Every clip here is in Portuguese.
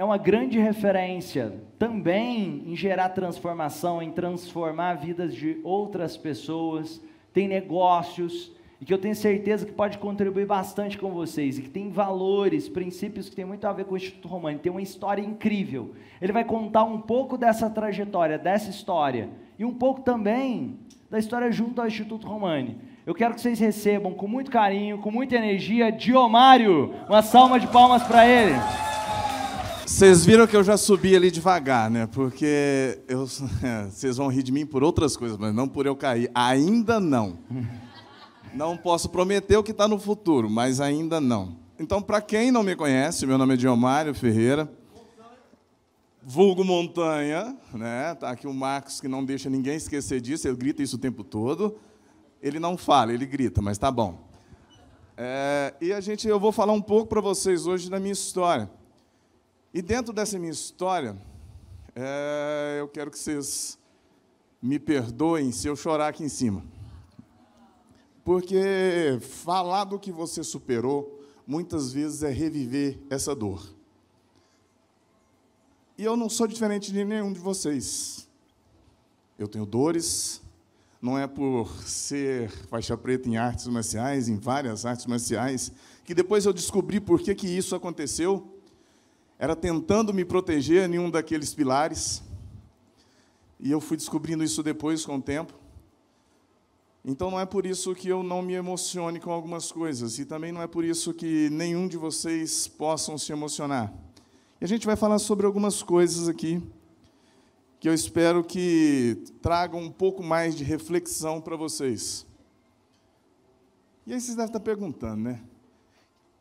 é uma grande referência também em gerar transformação, em transformar vidas de outras pessoas, tem negócios, e que eu tenho certeza que pode contribuir bastante com vocês, e que tem valores, princípios que tem muito a ver com o Instituto Romano, tem uma história incrível. Ele vai contar um pouco dessa trajetória, dessa história, e um pouco também da história junto ao Instituto Romani. Eu quero que vocês recebam com muito carinho, com muita energia, Diomário. Uma salva de palmas para ele. Vocês viram que eu já subi ali devagar, né? Porque eu, vocês vão rir de mim por outras coisas, mas não por eu cair. Ainda não. Não posso prometer o que está no futuro, mas ainda não. Então, para quem não me conhece, meu nome é Diomário Ferreira, vulgo Montanha, né? Tá aqui o Marcos que não deixa ninguém esquecer disso, ele grita isso o tempo todo. Ele não fala, ele grita, mas tá bom. É, e a gente, eu vou falar um pouco para vocês hoje da minha história e dentro dessa minha história, é, eu quero que vocês me perdoem se eu chorar aqui em cima. Porque falar do que você superou, muitas vezes é reviver essa dor. E eu não sou diferente de nenhum de vocês. Eu tenho dores, não é por ser faixa preta em artes marciais, em várias artes marciais, que depois eu descobri por que, que isso aconteceu era tentando me proteger em um daqueles pilares. E eu fui descobrindo isso depois com o tempo. Então não é por isso que eu não me emocione com algumas coisas e também não é por isso que nenhum de vocês possam se emocionar. E a gente vai falar sobre algumas coisas aqui que eu espero que tragam um pouco mais de reflexão para vocês. E aí vocês devem estar tá perguntando, né?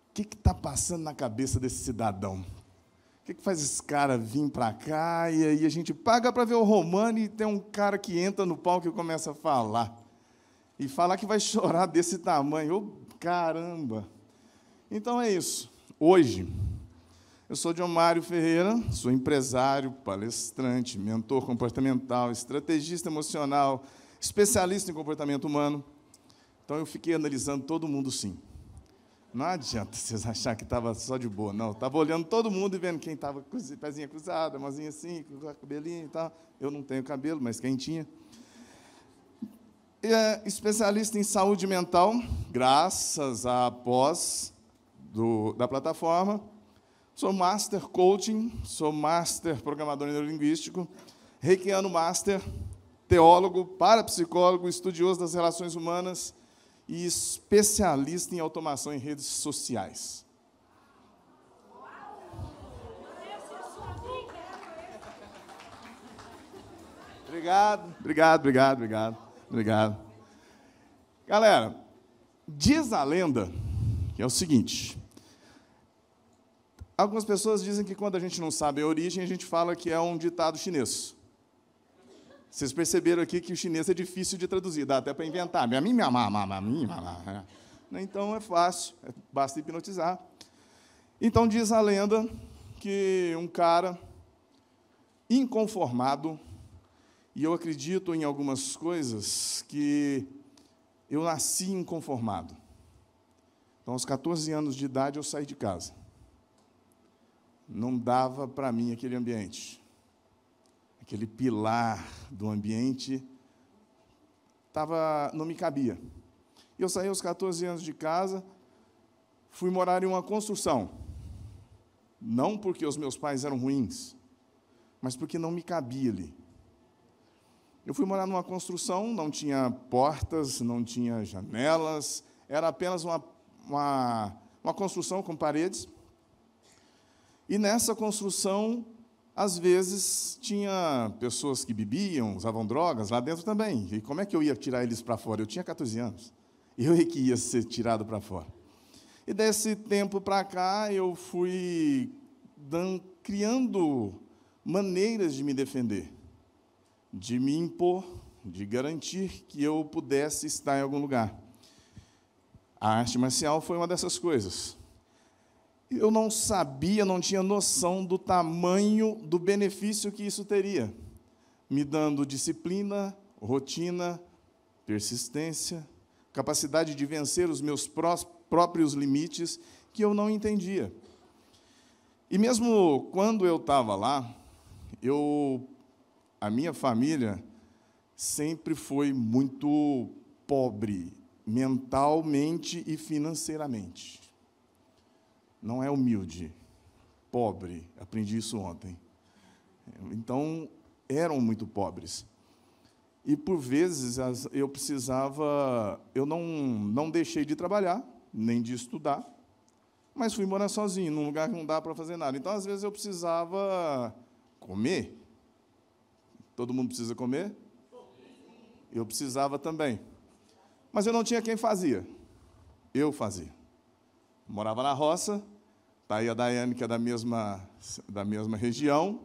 O que está passando na cabeça desse cidadão? que, que faz esse cara vir para cá? E aí a gente paga para ver o Romano e tem um cara que entra no palco e começa a falar. E falar que vai chorar desse tamanho. Oh, caramba! Então é isso. Hoje, eu sou John Mário Ferreira, sou empresário, palestrante, mentor comportamental, estrategista emocional, especialista em comportamento humano. Então eu fiquei analisando todo mundo sim. Não adianta vocês achar que estava só de boa, não. Estava olhando todo mundo e vendo quem estava com pezinha cruzada, mãozinha assim, com cabelinho e tal. Eu não tenho cabelo, mas quem tinha? É especialista em saúde mental, graças à pós do, da plataforma. Sou Master Coaching, sou Master Programador Neurolinguístico, Reikiano Master, teólogo, parapsicólogo, estudioso das relações humanas, e especialista em automação em redes sociais. Obrigado, obrigado, obrigado, obrigado, obrigado. Galera, diz a lenda que é o seguinte: algumas pessoas dizem que quando a gente não sabe a origem, a gente fala que é um ditado chinês. Vocês perceberam aqui que o chinês é difícil de traduzir, dá até para inventar. Então é fácil, é, basta hipnotizar. Então diz a lenda que um cara inconformado, e eu acredito em algumas coisas que eu nasci inconformado. Então, aos 14 anos de idade, eu saí de casa. Não dava para mim aquele ambiente aquele pilar do ambiente, tava, não me cabia. Eu saí aos 14 anos de casa, fui morar em uma construção. Não porque os meus pais eram ruins, mas porque não me cabia ali. Eu fui morar numa construção, não tinha portas, não tinha janelas, era apenas uma, uma, uma construção com paredes. E nessa construção às vezes tinha pessoas que bebiam, usavam drogas lá dentro também. E como é que eu ia tirar eles para fora? Eu tinha 14 anos. Eu é que ia ser tirado para fora. E desse tempo para cá eu fui criando maneiras de me defender, de me impor, de garantir que eu pudesse estar em algum lugar. A arte marcial foi uma dessas coisas eu não sabia, não tinha noção do tamanho do benefício que isso teria, me dando disciplina, rotina, persistência, capacidade de vencer os meus próprios limites que eu não entendia. E mesmo quando eu estava lá, eu a minha família sempre foi muito pobre mentalmente e financeiramente não é humilde, pobre. Aprendi isso ontem. Então, eram muito pobres. E por vezes eu precisava, eu não, não deixei de trabalhar, nem de estudar, mas fui morar sozinho, num lugar que não dá para fazer nada. Então, às vezes, eu precisava comer. Todo mundo precisa comer? Eu precisava também. Mas eu não tinha quem fazia. Eu fazia morava na roça, está aí a Daiane, que é da mesma, da mesma região,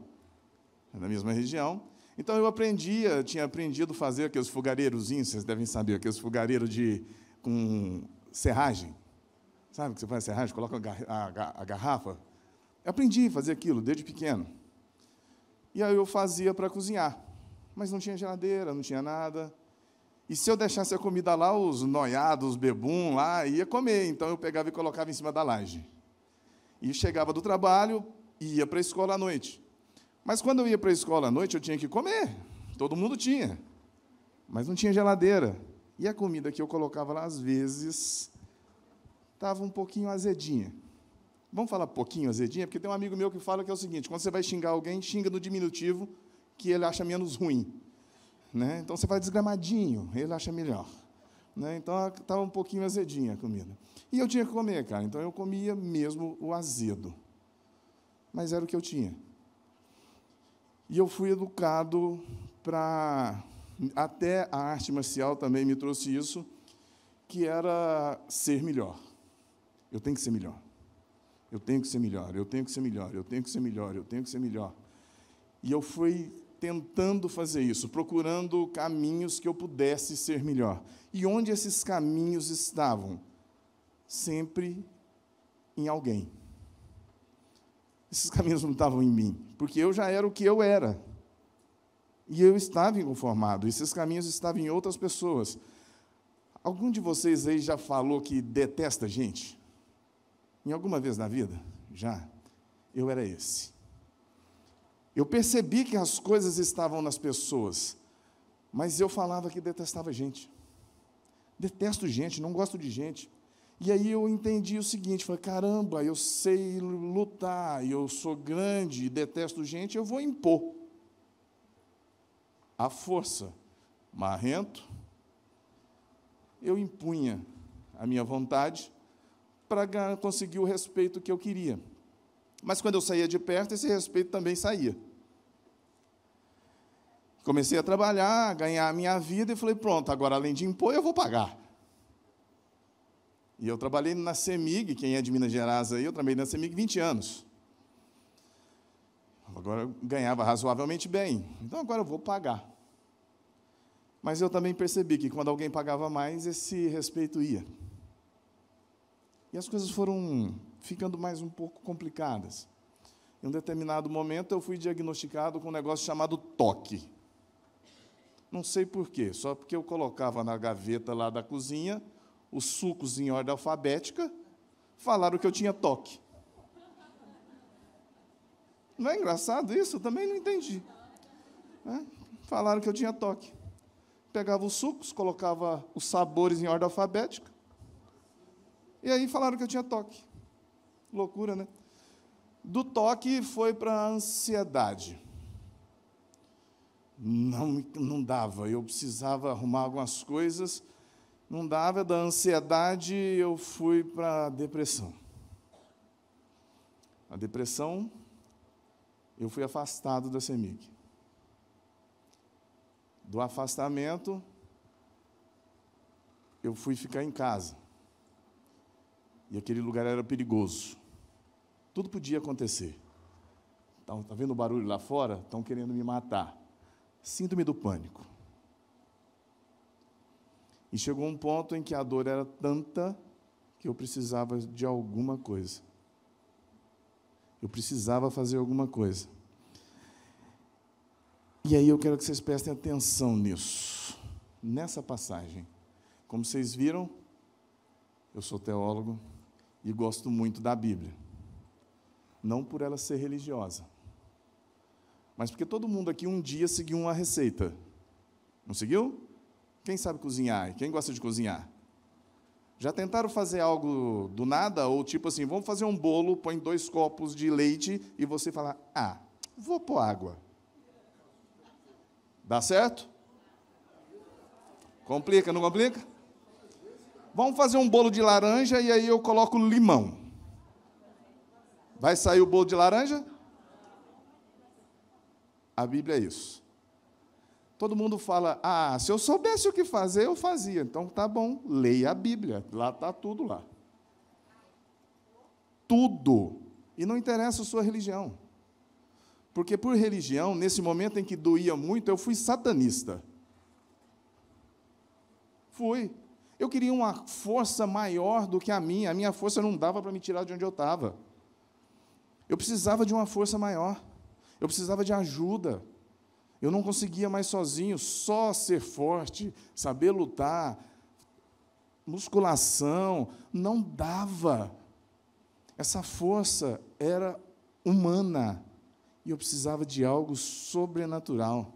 é da mesma região. Então eu aprendia, tinha aprendido a fazer aqueles fogareirozinhos, vocês devem saber, aqueles fogareiros de, com serragem. Sabe que você faz serragem, coloca a, a, a garrafa. Eu aprendi a fazer aquilo desde pequeno. E aí eu fazia para cozinhar. Mas não tinha geladeira, não tinha nada. E se eu deixasse a comida lá, os noiados, os bebum lá, ia comer. Então eu pegava e colocava em cima da laje. E chegava do trabalho e ia para a escola à noite. Mas quando eu ia para a escola à noite, eu tinha que comer. Todo mundo tinha. Mas não tinha geladeira. E a comida que eu colocava lá, às vezes, estava um pouquinho azedinha. Vamos falar pouquinho azedinha? Porque tem um amigo meu que fala que é o seguinte: quando você vai xingar alguém, xinga no diminutivo, que ele acha menos ruim. Né? Então você vai desgramadinho, ele acha melhor. Né? Então estava um pouquinho azedinha a comida. E eu tinha que comer, cara. Então eu comia mesmo o azedo. Mas era o que eu tinha. E eu fui educado para. Até a arte marcial também me trouxe isso, que era ser melhor. Eu tenho que ser melhor. Eu tenho que ser melhor, eu tenho que ser melhor, eu tenho que ser melhor, eu tenho que ser melhor. E eu fui tentando fazer isso, procurando caminhos que eu pudesse ser melhor. E onde esses caminhos estavam? Sempre em alguém. Esses caminhos não estavam em mim, porque eu já era o que eu era. E eu estava inconformado, esses caminhos estavam em outras pessoas. Algum de vocês aí já falou que detesta gente? Em alguma vez na vida? Já. Eu era esse. Eu percebi que as coisas estavam nas pessoas, mas eu falava que detestava gente. Detesto gente, não gosto de gente. E aí eu entendi o seguinte: falei, caramba, eu sei lutar, eu sou grande, detesto gente, eu vou impor. A força, marrento, eu impunha a minha vontade para conseguir o respeito que eu queria mas quando eu saía de perto, esse respeito também saía. Comecei a trabalhar, a ganhar a minha vida e falei: pronto, agora além de impor, eu vou pagar. E eu trabalhei na CEMIG, quem é de Minas Gerais aí, eu trabalhei na CEMIG 20 anos. Agora eu ganhava razoavelmente bem, então agora eu vou pagar. Mas eu também percebi que quando alguém pagava mais, esse respeito ia. E as coisas foram ficando mais um pouco complicadas. Em um determinado momento, eu fui diagnosticado com um negócio chamado toque. Não sei por quê, só porque eu colocava na gaveta lá da cozinha os sucos em ordem alfabética, falaram que eu tinha toque. Não é engraçado isso? Eu também não entendi. Né? Falaram que eu tinha toque. Pegava os sucos, colocava os sabores em ordem alfabética, e aí falaram que eu tinha toque. Loucura, né? Do toque foi para a ansiedade. Não, não dava, eu precisava arrumar algumas coisas, não dava, da ansiedade eu fui para a depressão. A depressão, eu fui afastado da CEMIG. Do afastamento, eu fui ficar em casa. E aquele lugar era perigoso. Tudo podia acontecer. Está tá vendo o barulho lá fora? Estão querendo me matar. Síndrome do pânico. E chegou um ponto em que a dor era tanta que eu precisava de alguma coisa. Eu precisava fazer alguma coisa. E aí eu quero que vocês prestem atenção nisso, nessa passagem. Como vocês viram, eu sou teólogo e gosto muito da Bíblia não por ela ser religiosa, mas porque todo mundo aqui um dia seguiu uma receita. Não seguiu? Quem sabe cozinhar? Quem gosta de cozinhar? Já tentaram fazer algo do nada? Ou tipo assim, vamos fazer um bolo, põe dois copos de leite e você fala, ah, vou pôr água. Dá certo? Complica, não complica? Vamos fazer um bolo de laranja e aí eu coloco limão. Vai sair o bolo de laranja? A Bíblia é isso. Todo mundo fala: "Ah, se eu soubesse o que fazer, eu fazia". Então tá bom, leia a Bíblia, lá tá tudo lá. Tudo. E não interessa a sua religião. Porque por religião, nesse momento em que doía muito, eu fui satanista. Fui. Eu queria uma força maior do que a minha. A minha força não dava para me tirar de onde eu estava. Eu precisava de uma força maior. Eu precisava de ajuda. Eu não conseguia mais sozinho, só ser forte, saber lutar, musculação, não dava. Essa força era humana e eu precisava de algo sobrenatural.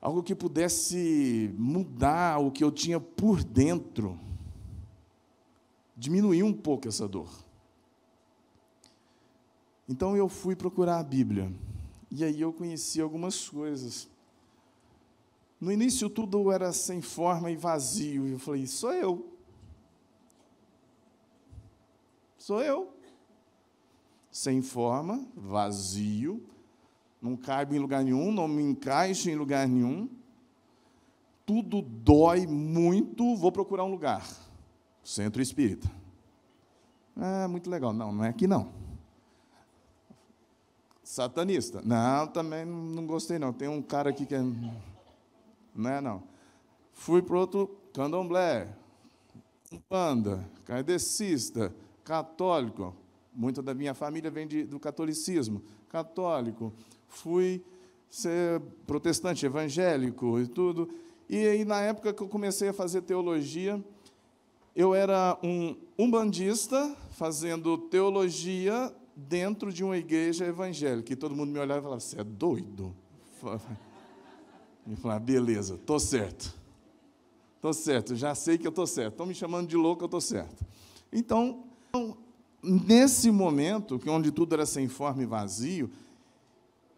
Algo que pudesse mudar o que eu tinha por dentro, diminuir um pouco essa dor. Então eu fui procurar a Bíblia. E aí eu conheci algumas coisas. No início tudo era sem forma e vazio. E eu falei: sou eu. Sou eu. Sem forma, vazio, não caibo em lugar nenhum, não me encaixo em lugar nenhum. Tudo dói muito, vou procurar um lugar. Centro espírita. É muito legal. Não, não é aqui não satanista. Não, também não gostei não. Tem um cara aqui que é. Não é não. Fui para outro candomblé, umbanda, kardecista, católico. Muita da minha família vem de, do catolicismo, católico. Fui ser protestante, evangélico e tudo. E aí, na época que eu comecei a fazer teologia, eu era um umbandista fazendo teologia dentro de uma igreja evangélica. E todo mundo me olhava e falava: Você é doido? Me falava: Beleza, estou certo. Estou certo, já sei que eu estou certo. Estão me chamando de louco, eu estou certo. Então, nesse momento, que onde tudo era sem forma e vazio,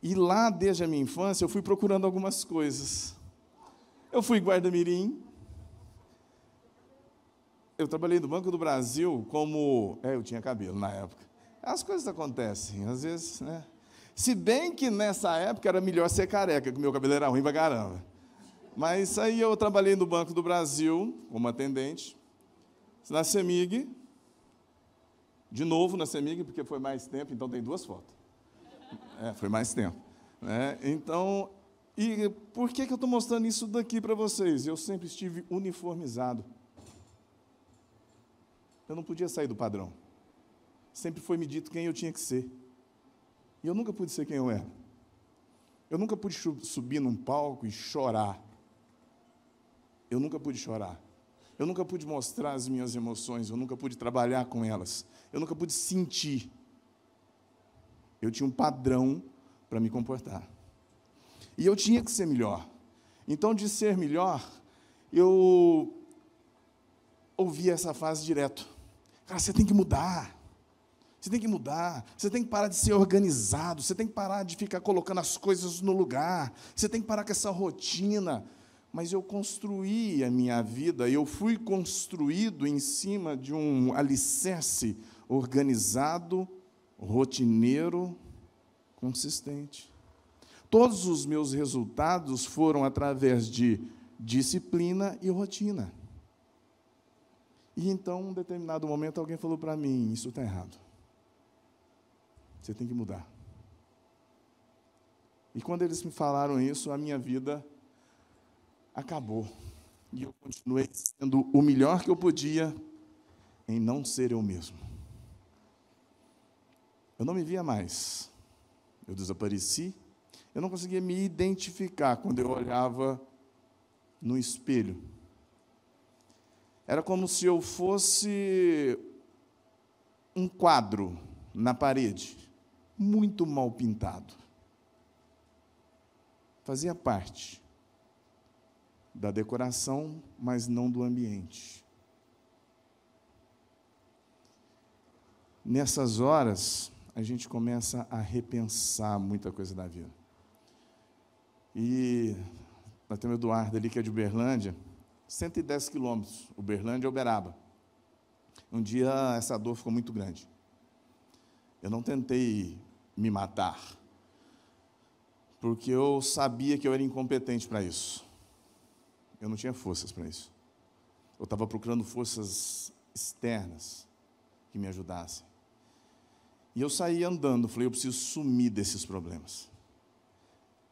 e lá desde a minha infância, eu fui procurando algumas coisas. Eu fui guarda-mirim. Eu trabalhei no Banco do Brasil como. É, eu tinha cabelo na época. As coisas acontecem, às vezes, né? Se bem que nessa época era melhor ser careca, que meu cabelo era ruim pra caramba. Mas aí eu trabalhei no Banco do Brasil como atendente, na CEMIG, de novo na CEMIG, porque foi mais tempo, então tem duas fotos. É, foi mais tempo. Né? Então, e por que, que eu estou mostrando isso daqui para vocês? Eu sempre estive uniformizado. Eu não podia sair do padrão sempre foi me dito quem eu tinha que ser. E eu nunca pude ser quem eu era. Eu nunca pude subir num palco e chorar. Eu nunca pude chorar. Eu nunca pude mostrar as minhas emoções, eu nunca pude trabalhar com elas. Eu nunca pude sentir. Eu tinha um padrão para me comportar. E eu tinha que ser melhor. Então, de ser melhor, eu ouvia essa frase direto. Cara, você tem que mudar. Você tem que mudar, você tem que parar de ser organizado, você tem que parar de ficar colocando as coisas no lugar, você tem que parar com essa rotina. Mas eu construí a minha vida, eu fui construído em cima de um alicerce organizado, rotineiro, consistente. Todos os meus resultados foram através de disciplina e rotina. E então, em um determinado momento, alguém falou para mim: Isso está errado. Você tem que mudar. E quando eles me falaram isso, a minha vida acabou. E eu continuei sendo o melhor que eu podia em não ser eu mesmo. Eu não me via mais. Eu desapareci. Eu não conseguia me identificar quando eu olhava no espelho. Era como se eu fosse um quadro na parede muito mal pintado. Fazia parte da decoração, mas não do ambiente. Nessas horas, a gente começa a repensar muita coisa da vida. E nós temos o Eduardo ali, que é de Uberlândia, 110 quilômetros, Uberlândia e Uberaba. Um dia essa dor ficou muito grande. Eu não tentei me matar, porque eu sabia que eu era incompetente para isso. Eu não tinha forças para isso. Eu estava procurando forças externas que me ajudassem. E eu saí andando, falei, eu preciso sumir desses problemas.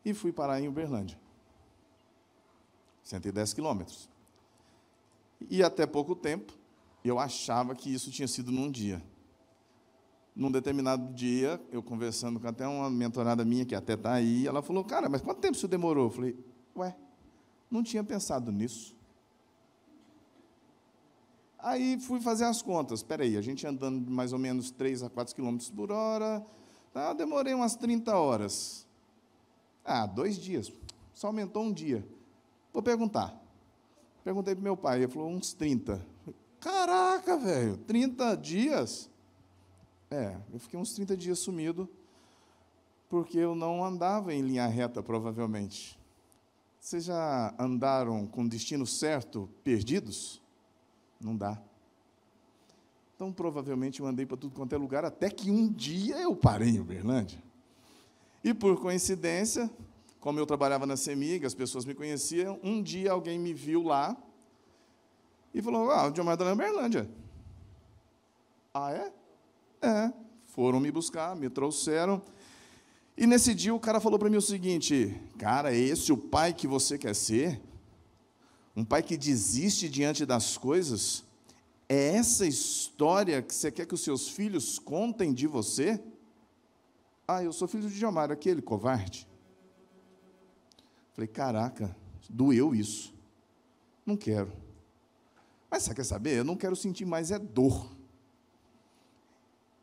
E fui parar em Uberlândia. 110 quilômetros. E até pouco tempo, eu achava que isso tinha sido num dia num determinado dia, eu conversando com até uma mentorada minha, que até está aí, ela falou, cara, mas quanto tempo isso demorou? Eu falei, ué, não tinha pensado nisso. Aí fui fazer as contas. Espera aí, a gente andando mais ou menos 3 a 4 quilômetros por hora, tá, demorei umas 30 horas. Ah, dois dias. Só aumentou um dia. Vou perguntar. Perguntei para meu pai, ele falou uns 30. Caraca, velho, 30 dias? É, eu fiquei uns 30 dias sumido, porque eu não andava em linha reta, provavelmente. Vocês já andaram com destino certo, perdidos? Não dá. Então, provavelmente, eu andei para tudo quanto é lugar, até que um dia eu parei em Uberlândia. E, por coincidência, como eu trabalhava na Semig, as pessoas me conheciam, um dia alguém me viu lá e falou, ah, o Diomar da tá Uberlândia. Ah, é? É, foram me buscar, me trouxeram. E nesse dia o cara falou para mim o seguinte: Cara, é esse o pai que você quer ser? Um pai que desiste diante das coisas? É essa história que você quer que os seus filhos contem de você? Ah, eu sou filho de Gilmar, aquele covarde. Falei: Caraca, doeu isso. Não quero. Mas você quer saber? Eu não quero sentir mais é dor.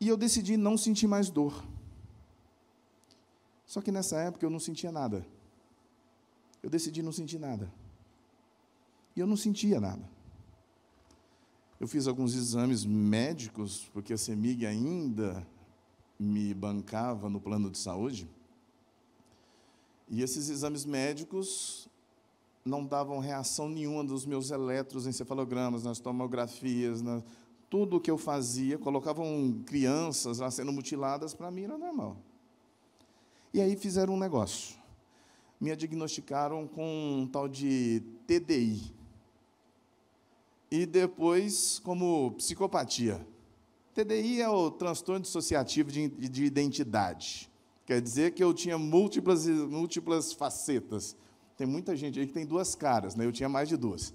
E eu decidi não sentir mais dor. Só que nessa época eu não sentia nada. Eu decidi não sentir nada. E eu não sentia nada. Eu fiz alguns exames médicos, porque a CEMIG ainda me bancava no plano de saúde. E esses exames médicos não davam reação nenhuma dos meus eletroencefalogramas, nas tomografias, nas, tudo o que eu fazia, colocavam crianças lá sendo mutiladas, para mim era normal. E aí fizeram um negócio. Me diagnosticaram com um tal de TDI. E depois, como psicopatia. TDI é o transtorno dissociativo de, de identidade. Quer dizer que eu tinha múltiplas, múltiplas facetas. Tem muita gente aí que tem duas caras, né? eu tinha mais de duas.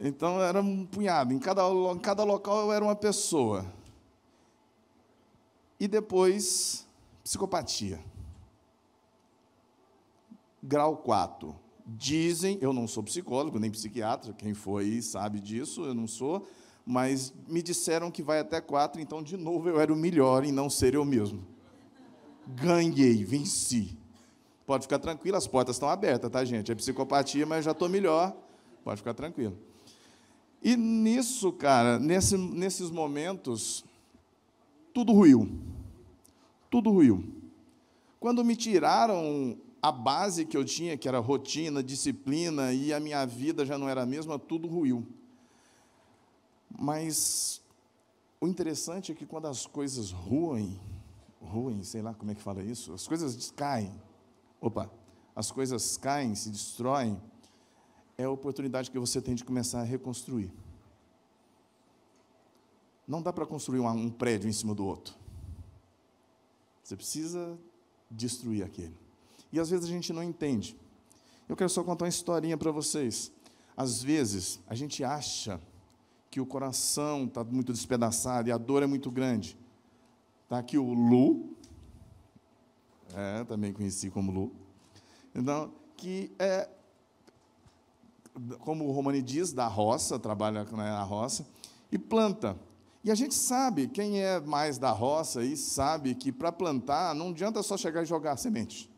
Então era um punhado. Em cada, em cada local era uma pessoa. E depois, psicopatia. Grau 4. Dizem, eu não sou psicólogo nem psiquiatra, quem foi sabe disso, eu não sou, mas me disseram que vai até 4, então de novo eu era o melhor em não ser eu mesmo. Ganhei, venci. Pode ficar tranquilo, as portas estão abertas, tá, gente? É psicopatia, mas já estou melhor. Pode ficar tranquilo. E nisso, cara, nesse, nesses momentos, tudo ruiu. Tudo ruiu. Quando me tiraram a base que eu tinha, que era rotina, disciplina, e a minha vida já não era a mesma, tudo ruiu. Mas o interessante é que quando as coisas ruem, ruem, sei lá como é que fala isso, as coisas caem. Opa, as coisas caem, se destroem é a oportunidade que você tem de começar a reconstruir. Não dá para construir um, prédio em cima do outro. Você precisa destruir aquele. E às vezes a gente não entende. Eu quero só contar uma historinha para vocês. Às vezes a gente acha que o coração está muito despedaçado e a dor é muito grande. Está aqui o Lu, é, também conheci como Lu, então, que é, como o Romani diz, da roça, trabalha né, na roça, e planta. E a gente sabe, quem é mais da roça e sabe que para plantar não adianta só chegar e jogar a semente.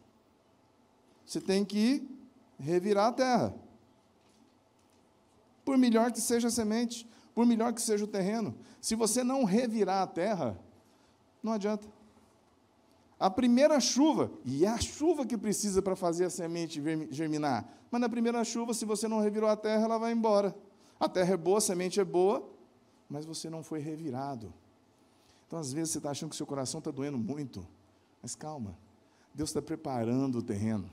Você tem que revirar a terra. Por melhor que seja a semente, por melhor que seja o terreno, se você não revirar a terra, não adianta a primeira chuva, e é a chuva que precisa para fazer a semente germinar. Mas na primeira chuva, se você não revirou a terra, ela vai embora. A terra é boa, a semente é boa, mas você não foi revirado. Então, às vezes, você está achando que seu coração está doendo muito, mas calma, Deus está preparando o terreno.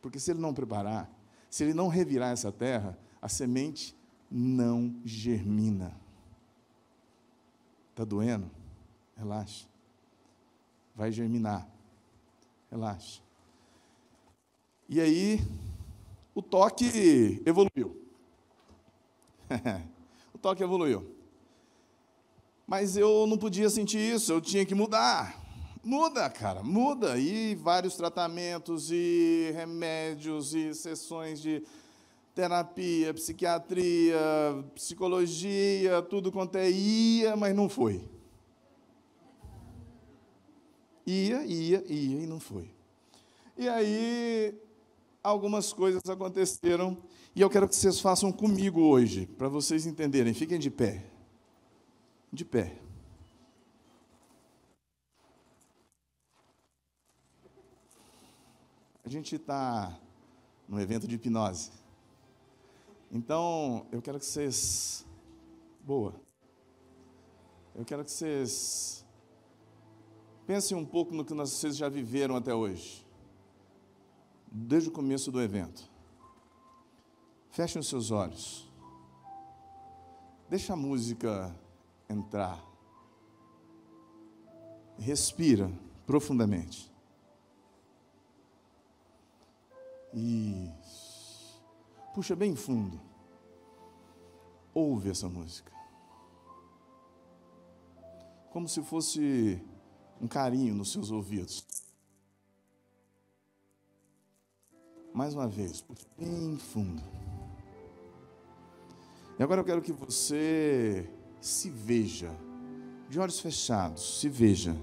Porque se Ele não preparar, se Ele não revirar essa terra, a semente não germina. Está doendo? Relaxa vai germinar. Relaxa. E aí, o toque evoluiu. o toque evoluiu. Mas eu não podia sentir isso, eu tinha que mudar. Muda, cara, muda. E vários tratamentos, e remédios, e sessões de terapia, psiquiatria, psicologia, tudo quanto é ia, mas não foi. Ia, ia, ia e não foi. E aí algumas coisas aconteceram e eu quero que vocês façam comigo hoje, para vocês entenderem. Fiquem de pé. De pé. A gente está num evento de hipnose. Então, eu quero que vocês. Boa. Eu quero que vocês Pensem um pouco no que vocês já viveram até hoje, desde o começo do evento. Fechem os seus olhos. Deixa a música entrar. Respira profundamente. Isso. Puxa bem fundo. Ouve essa música. Como se fosse um carinho nos seus ouvidos. Mais uma vez, bem fundo. E agora eu quero que você se veja, de olhos fechados, se veja.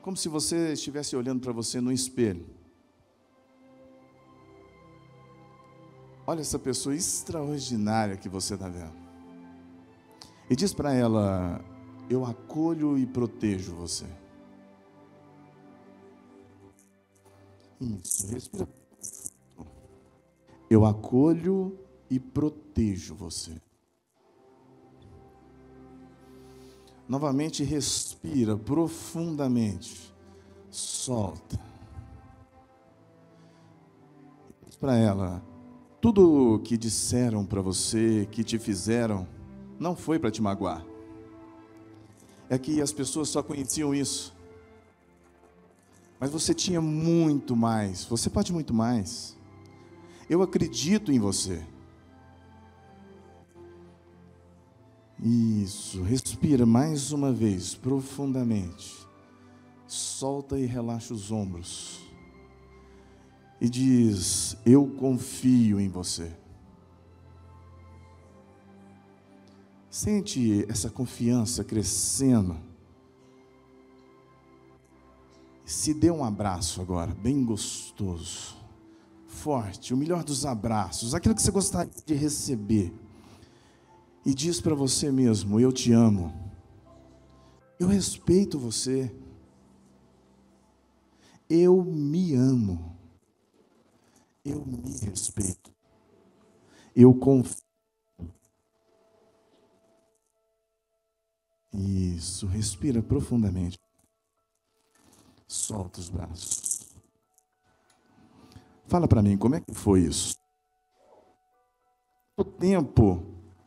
Como se você estivesse olhando para você no espelho. Olha essa pessoa extraordinária que você está vendo. E diz para ela: eu acolho e protejo você. Isso, respira. Eu acolho e protejo você. Novamente, respira profundamente. Solta. Diz para ela: tudo que disseram para você, que te fizeram, não foi para te magoar é que as pessoas só conheciam isso. Mas você tinha muito mais, você pode muito mais. Eu acredito em você. Isso, respira mais uma vez, profundamente. Solta e relaxa os ombros. E diz: Eu confio em você. Sente essa confiança crescendo. Se dê um abraço agora, bem gostoso, forte, o melhor dos abraços, aquilo que você gostaria de receber. E diz para você mesmo: Eu te amo, eu respeito você, eu me amo, eu me respeito, eu confio Isso, respira profundamente. Solta os braços. Fala para mim, como é que foi isso? Quanto tempo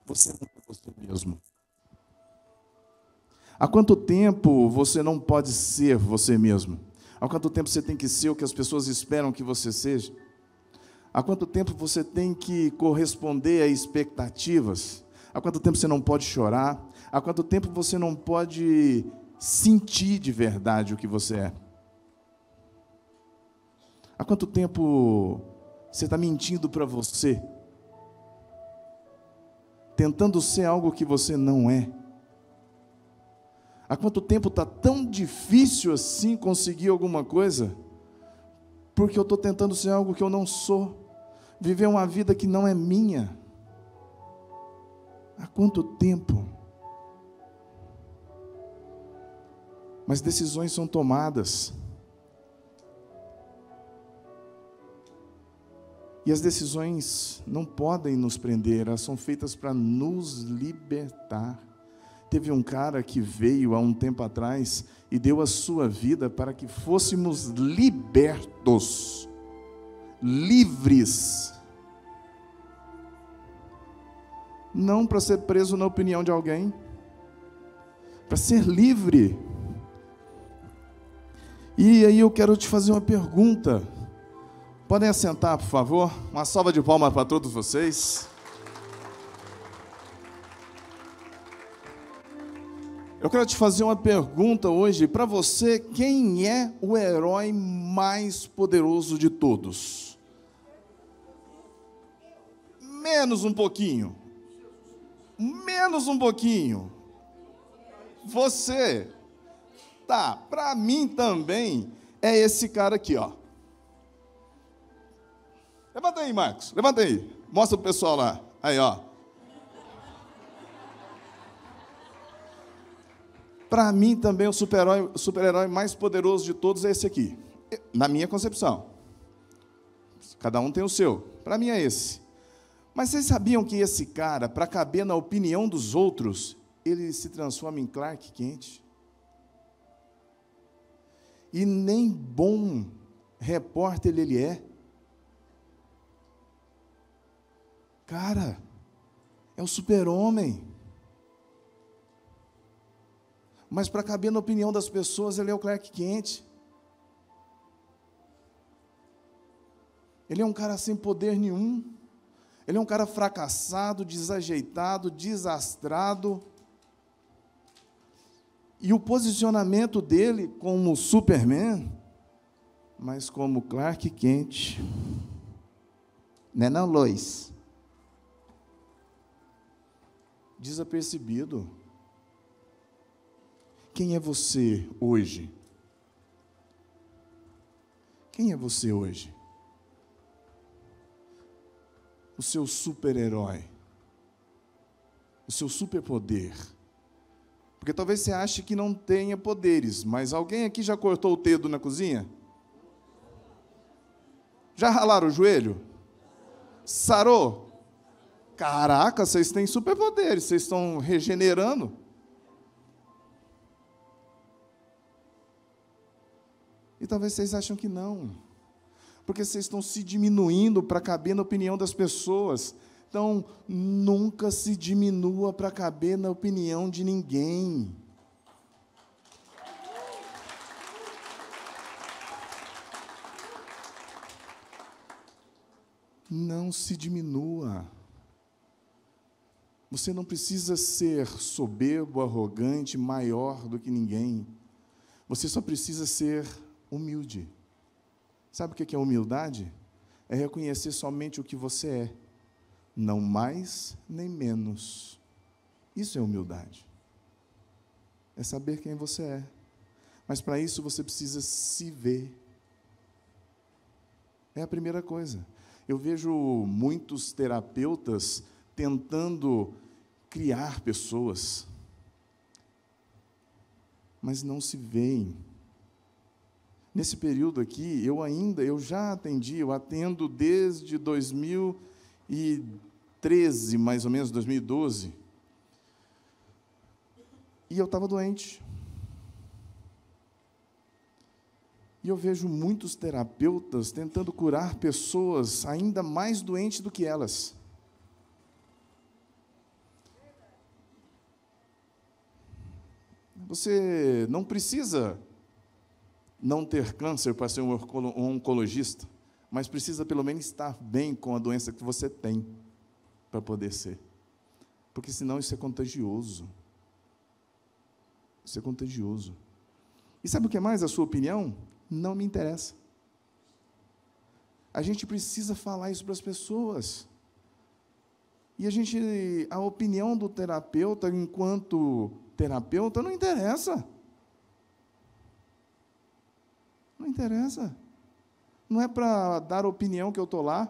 você não é você mesmo? Há quanto tempo você não pode ser você mesmo? Há quanto tempo você tem que ser o que as pessoas esperam que você seja? Há quanto tempo você tem que corresponder a expectativas? Há quanto tempo você não pode chorar? Há quanto tempo você não pode sentir de verdade o que você é? Há quanto tempo você está mentindo para você? Tentando ser algo que você não é? Há quanto tempo está tão difícil assim conseguir alguma coisa? Porque eu estou tentando ser algo que eu não sou, viver uma vida que não é minha. Há quanto tempo? mas decisões são tomadas. E as decisões não podem nos prender, elas são feitas para nos libertar. Teve um cara que veio há um tempo atrás e deu a sua vida para que fôssemos libertos, livres. Não para ser preso na opinião de alguém, para ser livre. E aí eu quero te fazer uma pergunta. Podem assentar, por favor? Uma salva de palmas para todos vocês. Eu quero te fazer uma pergunta hoje para você: quem é o herói mais poderoso de todos? Menos um pouquinho. Menos um pouquinho. Você, tá, para mim também é esse cara aqui, ó. Levanta aí, Marcos, levanta aí. Mostra o pessoal lá. Aí, ó. Para mim também o super-herói super mais poderoso de todos é esse aqui. Na minha concepção. Cada um tem o seu. Para mim é esse. Mas vocês sabiam que esse cara, para caber na opinião dos outros, ele se transforma em Clark Kent? e nem bom repórter ele é. Cara, é o super-homem. Mas para caber na opinião das pessoas, ele é o Clark Quente. Ele é um cara sem poder nenhum. Ele é um cara fracassado, desajeitado, desastrado. E o posicionamento dele como Superman, mas como Clark Kent, né não, Lois? Desapercebido. Quem é você hoje? Quem é você hoje? O seu super-herói. O seu superpoder porque talvez você ache que não tenha poderes, mas alguém aqui já cortou o dedo na cozinha? Já ralaram o joelho? Sarou? Caraca, vocês têm superpoderes, vocês estão regenerando. E talvez vocês acham que não, porque vocês estão se diminuindo para caber na opinião das pessoas. Então, nunca se diminua para caber na opinião de ninguém. Não se diminua. Você não precisa ser soberbo, arrogante, maior do que ninguém. Você só precisa ser humilde. Sabe o que é humildade? É reconhecer somente o que você é não mais nem menos. Isso é humildade. É saber quem você é. Mas para isso você precisa se ver. É a primeira coisa. Eu vejo muitos terapeutas tentando criar pessoas, mas não se veem. Nesse período aqui, eu ainda, eu já atendi, eu atendo desde 2000 2013, mais ou menos, 2012. E eu estava doente. E eu vejo muitos terapeutas tentando curar pessoas ainda mais doentes do que elas. Você não precisa não ter câncer para ser um oncologista mas precisa pelo menos estar bem com a doença que você tem para poder ser. Porque senão isso é contagioso. Isso é contagioso. E sabe o que é mais? A sua opinião não me interessa. A gente precisa falar isso para as pessoas. E a gente, a opinião do terapeuta enquanto terapeuta não interessa. Não interessa não é para dar opinião que eu estou lá.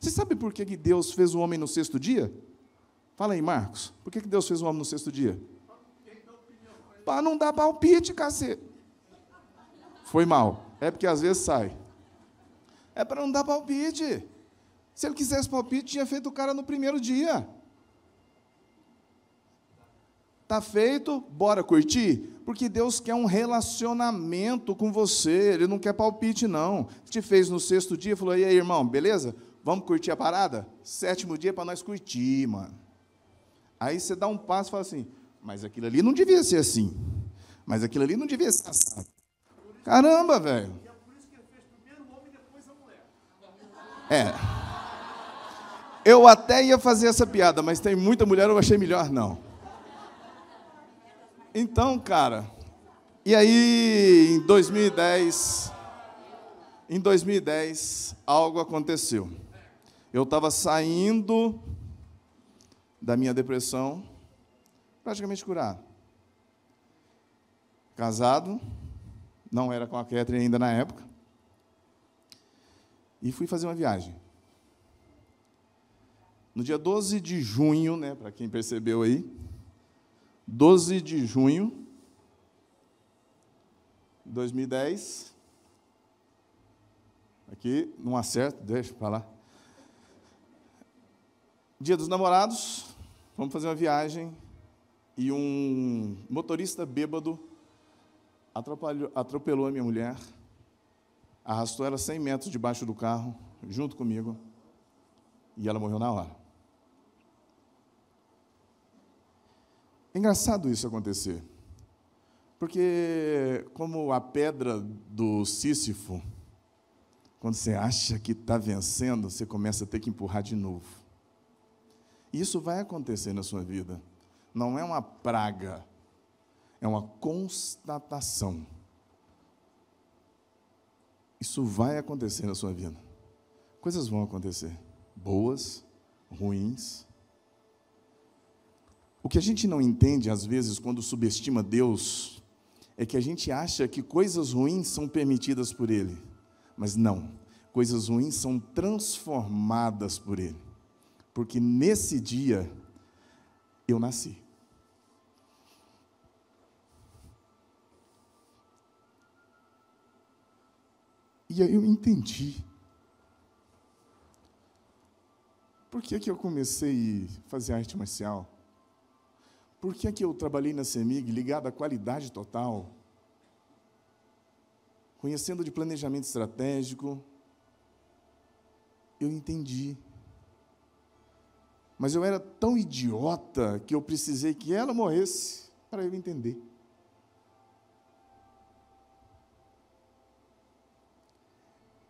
Você sabe por que, que Deus fez o homem no sexto dia? Fala aí, Marcos. Por que, que Deus fez o homem no sexto dia? Para não dar palpite, cacete. Foi mal. É porque às vezes sai. É para não dar palpite. Se ele quisesse palpite, tinha feito o cara no primeiro dia. Tá feito, bora curtir? Porque Deus quer um relacionamento com você, Ele não quer palpite, não. Te fez no sexto dia, falou: e aí, irmão, beleza? Vamos curtir a parada? Sétimo dia é para nós curtir, mano. Aí você dá um passo e fala assim: mas aquilo ali não devia ser assim. Mas aquilo ali não devia ser assim. Caramba, velho. É. Eu até ia fazer essa piada, mas tem muita mulher, eu achei melhor não. Então, cara, e aí em 2010, em 2010 algo aconteceu. Eu estava saindo da minha depressão, praticamente curado. Casado, não era com a Catherine ainda na época. E fui fazer uma viagem. No dia 12 de junho, né, para quem percebeu aí, 12 de junho de 2010. Aqui, não acerto, deixa para lá. Dia dos namorados, vamos fazer uma viagem e um motorista bêbado atropelou, atropelou a minha mulher, arrastou ela 100 metros debaixo do carro, junto comigo, e ela morreu na hora. É engraçado isso acontecer. Porque, como a pedra do Sísifo, quando você acha que está vencendo, você começa a ter que empurrar de novo. Isso vai acontecer na sua vida. Não é uma praga, é uma constatação. Isso vai acontecer na sua vida. Coisas vão acontecer, boas, ruins, o que a gente não entende, às vezes, quando subestima Deus, é que a gente acha que coisas ruins são permitidas por Ele. Mas não, coisas ruins são transformadas por Ele. Porque nesse dia eu nasci. E aí eu entendi. Por que, que eu comecei a fazer arte marcial? Por que, é que eu trabalhei na CEMIG ligado à qualidade total? Conhecendo de planejamento estratégico, eu entendi. Mas eu era tão idiota que eu precisei que ela morresse para eu entender.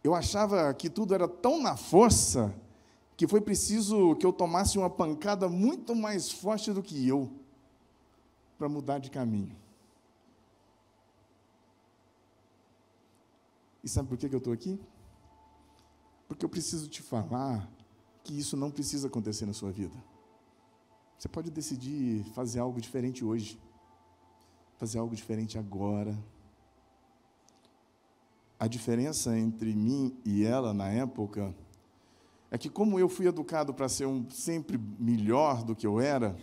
Eu achava que tudo era tão na força que foi preciso que eu tomasse uma pancada muito mais forte do que eu para mudar de caminho. E sabe por que eu estou aqui? Porque eu preciso te falar que isso não precisa acontecer na sua vida. Você pode decidir fazer algo diferente hoje, fazer algo diferente agora. A diferença entre mim e ela na época é que, como eu fui educado para ser um sempre melhor do que eu era,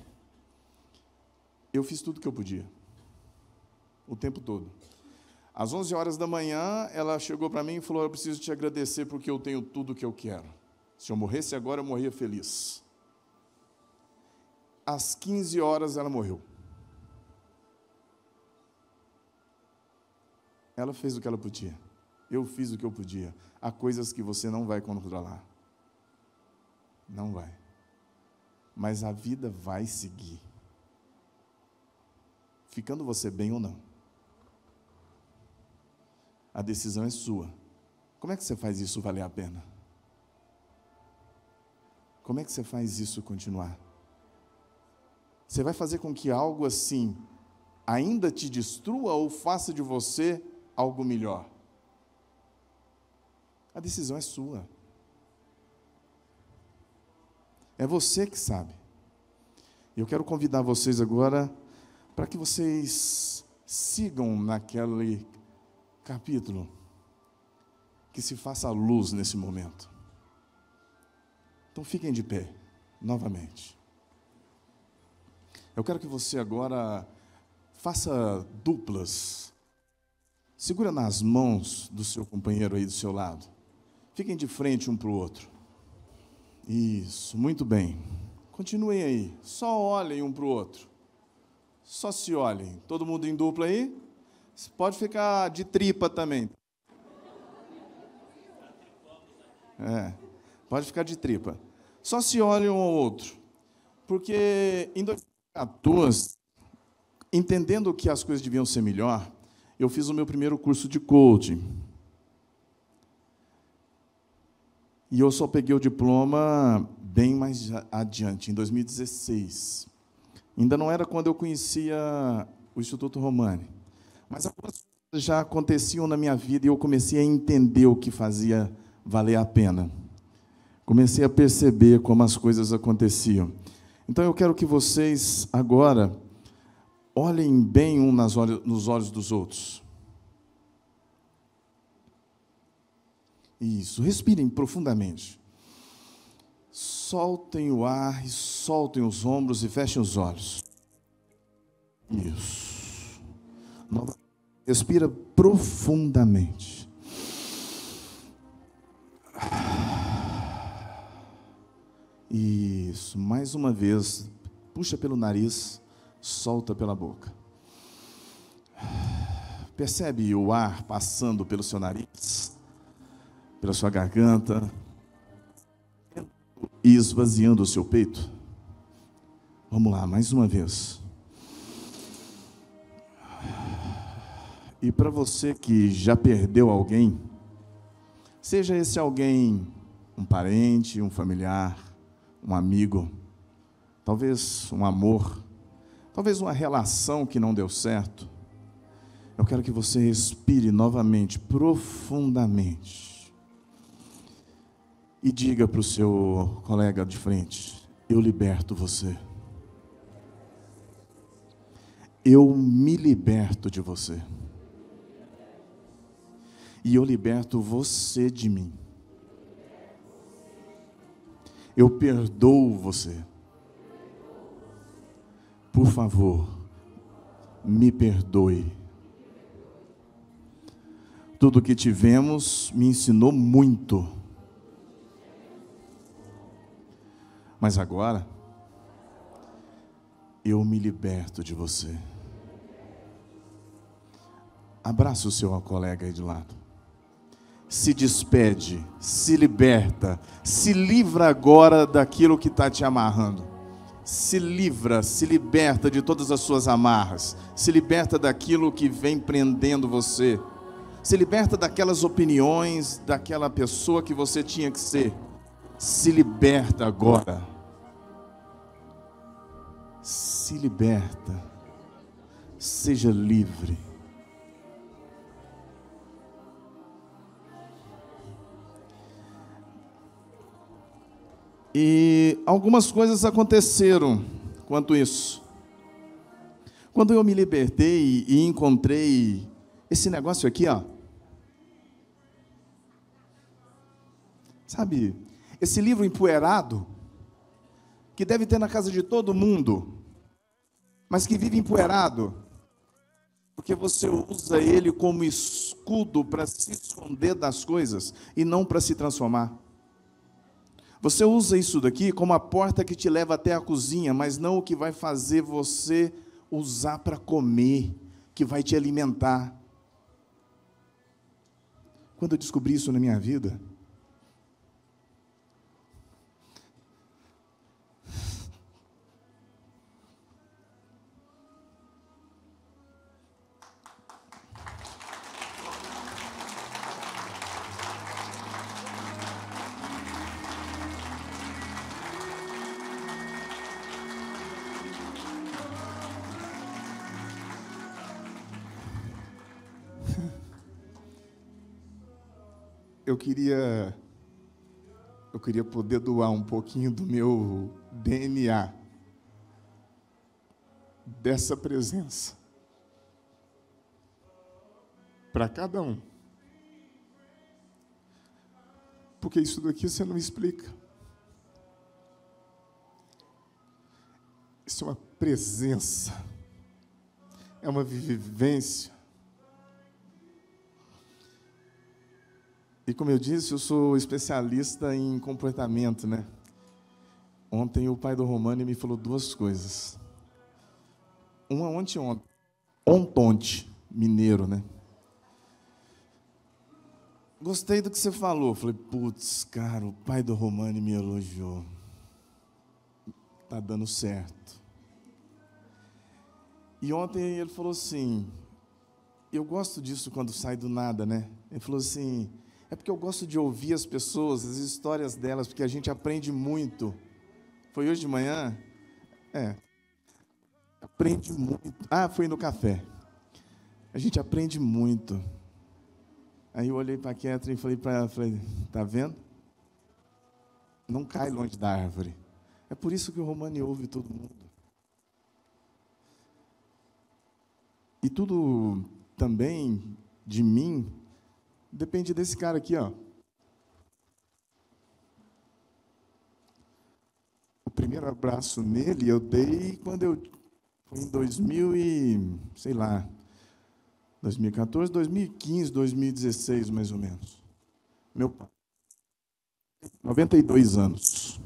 eu fiz tudo que eu podia. O tempo todo. Às 11 horas da manhã, ela chegou para mim e falou: Eu preciso te agradecer porque eu tenho tudo o que eu quero. Se eu morresse agora, eu morria feliz. Às 15 horas, ela morreu. Ela fez o que ela podia. Eu fiz o que eu podia. Há coisas que você não vai controlar. Não vai. Mas a vida vai seguir ficando você bem ou não. A decisão é sua. Como é que você faz isso valer a pena? Como é que você faz isso continuar? Você vai fazer com que algo assim ainda te destrua ou faça de você algo melhor? A decisão é sua. É você que sabe. Eu quero convidar vocês agora para que vocês sigam naquele capítulo, que se faça luz nesse momento. Então fiquem de pé, novamente. Eu quero que você agora faça duplas. Segura nas mãos do seu companheiro aí do seu lado. Fiquem de frente um para o outro. Isso, muito bem. Continuem aí. Só olhem um para o outro. Só se olhem. Todo mundo em dupla aí? Você pode ficar de tripa também. É, pode ficar de tripa. Só se olhem um ao outro. Porque em 2014, entendendo que as coisas deviam ser melhor, eu fiz o meu primeiro curso de coaching. E eu só peguei o diploma bem mais adiante, em 2016. Ainda não era quando eu conhecia o Instituto Romani, mas algumas coisas já aconteciam na minha vida e eu comecei a entender o que fazia valer a pena. Comecei a perceber como as coisas aconteciam. Então eu quero que vocês agora olhem bem um olhos, nos olhos dos outros. Isso, respirem profundamente soltem o ar e soltem os ombros e fechem os olhos. Isso. Nova... Respira profundamente. Isso. Mais uma vez. Puxa pelo nariz, solta pela boca. Percebe o ar passando pelo seu nariz, pela sua garganta e esvaziando o seu peito. Vamos lá, mais uma vez. E para você que já perdeu alguém, seja esse alguém um parente, um familiar, um amigo, talvez um amor, talvez uma relação que não deu certo, eu quero que você respire novamente, profundamente e diga para o seu colega de frente: Eu liberto você. Eu me liberto de você. E eu liberto você de mim. Eu perdoo você. Por favor, me perdoe. Tudo que tivemos me ensinou muito Mas agora, eu me liberto de você. Abraça o seu colega aí de lado. Se despede, se liberta, se livra agora daquilo que está te amarrando. Se livra, se liberta de todas as suas amarras. Se liberta daquilo que vem prendendo você. Se liberta daquelas opiniões, daquela pessoa que você tinha que ser se liberta agora. Se liberta. Seja livre. E algumas coisas aconteceram quanto isso. Quando eu me libertei e encontrei esse negócio aqui, ó. Sabe, esse livro empoeirado, que deve ter na casa de todo mundo, mas que vive empoeirado, porque você usa ele como escudo para se esconder das coisas e não para se transformar. Você usa isso daqui como a porta que te leva até a cozinha, mas não o que vai fazer você usar para comer, que vai te alimentar. Quando eu descobri isso na minha vida, eu queria eu queria poder doar um pouquinho do meu DNA dessa presença para cada um. Porque isso daqui você não explica. Isso é uma presença. É uma vivência E como eu disse, eu sou especialista em comportamento, né? Ontem o pai do Romani me falou duas coisas. Uma ontem, ontem. Ontonte, mineiro, né? Gostei do que você falou. Falei, putz, cara, o pai do Romani me elogiou. Tá dando certo. E ontem ele falou assim: Eu gosto disso quando sai do nada, né? Ele falou assim: é porque eu gosto de ouvir as pessoas, as histórias delas, porque a gente aprende muito. Foi hoje de manhã? É. Aprende muito. Ah, foi no café. A gente aprende muito. Aí eu olhei para a Ketra e falei para ela, falei, tá vendo? Não cai longe da árvore. É por isso que o Romani ouve todo mundo. E tudo também de mim Depende desse cara aqui, ó. O primeiro abraço nele eu dei quando eu foi em 2000 e sei lá, 2014, 2015, 2016 mais ou menos. Meu pai, 92 anos.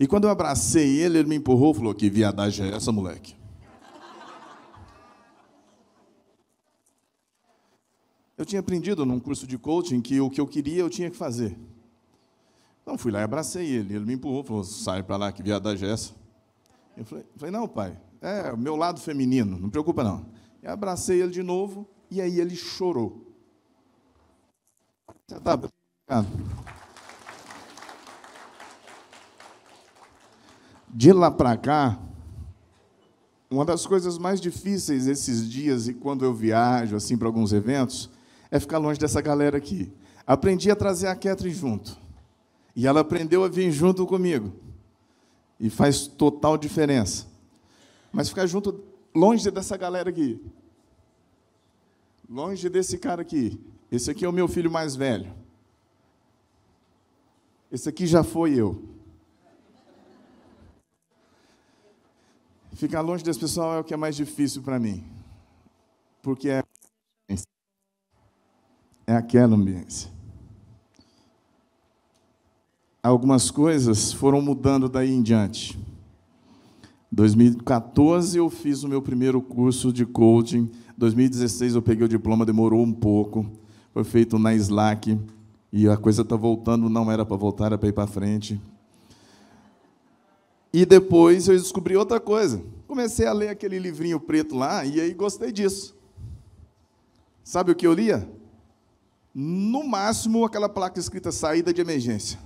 E quando eu abracei ele, ele me empurrou, falou que viadagem é essa, moleque. Eu tinha aprendido num curso de coaching que o que eu queria eu tinha que fazer. Então fui lá e abracei ele. Ele me empurrou, falou: sai para lá, que viadagem é essa? Eu falei, falei: não, pai, é o meu lado feminino, não preocupa não. Eu abracei ele de novo e aí ele chorou. Já está brincando. De lá para cá, uma das coisas mais difíceis esses dias e quando eu viajo assim para alguns eventos é ficar longe dessa galera aqui. Aprendi a trazer a Ketri junto. E ela aprendeu a vir junto comigo. E faz total diferença. Mas ficar junto, longe dessa galera aqui. Longe desse cara aqui. Esse aqui é o meu filho mais velho. Esse aqui já foi eu. Ficar longe desse pessoal é o que é mais difícil para mim. Porque é é aquela ambiência. Algumas coisas foram mudando daí em diante. Em 2014 eu fiz o meu primeiro curso de coaching. 2016 eu peguei o diploma, demorou um pouco. Foi feito na Slack e a coisa está voltando, não era para voltar, era para ir para frente. E depois eu descobri outra coisa. Comecei a ler aquele livrinho preto lá e aí gostei disso. Sabe o que eu lia? no máximo aquela placa escrita saída de emergência.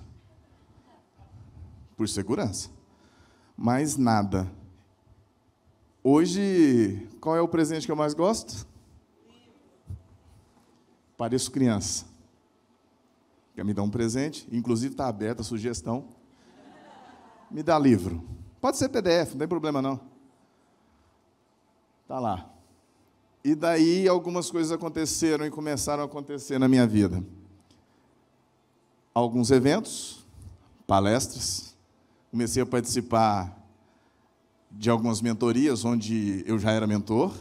Por segurança. Mas nada. Hoje, qual é o presente que eu mais gosto? Pareço criança. Quer me dar um presente? Inclusive está aberta a sugestão. Me dá livro. Pode ser PDF, não tem problema não. Tá lá. E daí algumas coisas aconteceram e começaram a acontecer na minha vida. Alguns eventos, palestras, comecei a participar de algumas mentorias onde eu já era mentor.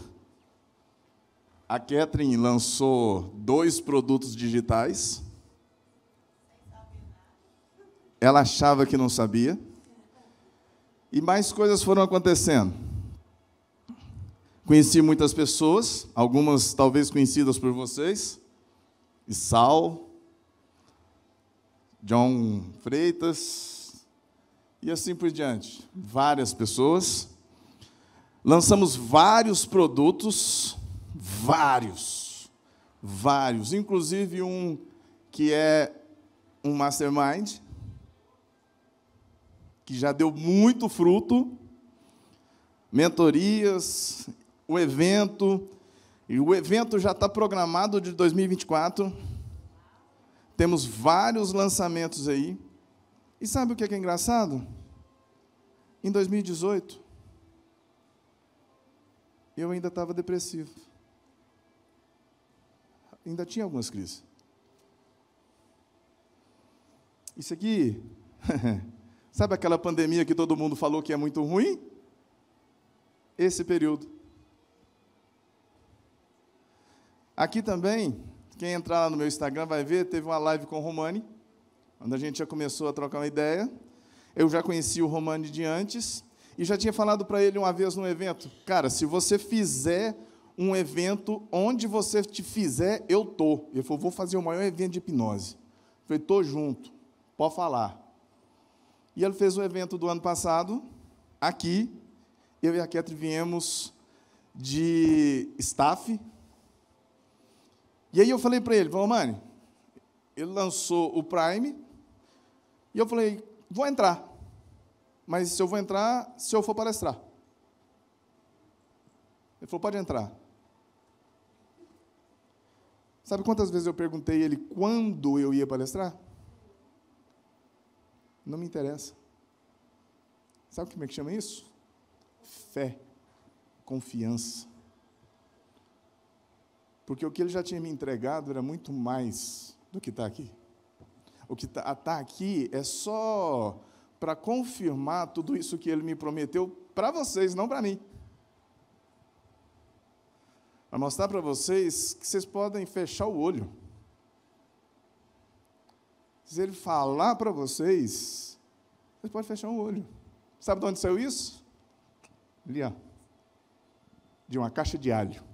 A Catherine lançou dois produtos digitais. Ela achava que não sabia. E mais coisas foram acontecendo. Conheci muitas pessoas, algumas talvez conhecidas por vocês. Sal, John Freitas e assim por diante. Várias pessoas. Lançamos vários produtos, vários, vários, inclusive um que é um mastermind, que já deu muito fruto, mentorias o evento. E o evento já está programado de 2024. Temos vários lançamentos aí. E sabe o que é, que é engraçado? Em 2018, eu ainda estava depressivo. Ainda tinha algumas crises. Isso aqui, sabe aquela pandemia que todo mundo falou que é muito ruim? Esse período. Aqui também, quem entrar lá no meu Instagram vai ver, teve uma live com o Romani, onde a gente já começou a trocar uma ideia. Eu já conheci o Romani de antes e já tinha falado para ele uma vez num evento: Cara, se você fizer um evento onde você te fizer, eu tô. Ele falou: Vou fazer o maior evento de hipnose. Eu falei: Tô junto, pode falar. E ele fez o evento do ano passado, aqui. Eu e a Ketri viemos de staff, e aí eu falei para ele, Mani, ele lançou o Prime, e eu falei, vou entrar. Mas se eu vou entrar, se eu for palestrar. Ele falou, pode entrar. Sabe quantas vezes eu perguntei ele quando eu ia palestrar? Não me interessa. Sabe como é que chama isso? Fé, confiança. Porque o que ele já tinha me entregado era muito mais do que está aqui. O que está tá aqui é só para confirmar tudo isso que ele me prometeu para vocês, não para mim. Para mostrar para vocês que vocês podem fechar o olho. Se ele falar para vocês, vocês podem fechar o olho. Sabe de onde saiu isso? Ali, ó. De uma caixa de alho.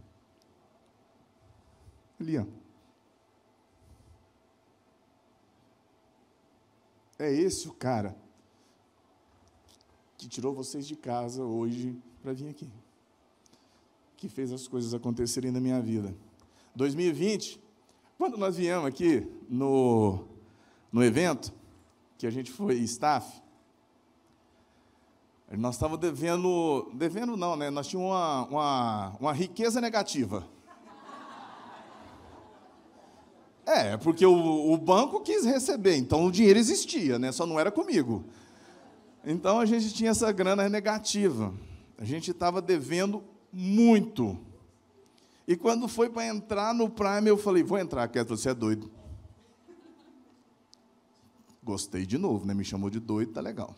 Elian. É esse o cara que tirou vocês de casa hoje para vir aqui. Que fez as coisas acontecerem na minha vida. 2020, quando nós viemos aqui no, no evento, que a gente foi staff, nós estávamos devendo, devendo não, né? Nós tínhamos uma, uma, uma riqueza negativa. É, porque o, o banco quis receber, então o dinheiro existia, né? só não era comigo. Então a gente tinha essa grana negativa. A gente estava devendo muito. E quando foi para entrar no Prime, eu falei: vou entrar, Keto, você é doido. Gostei de novo, né? Me chamou de doido, tá legal.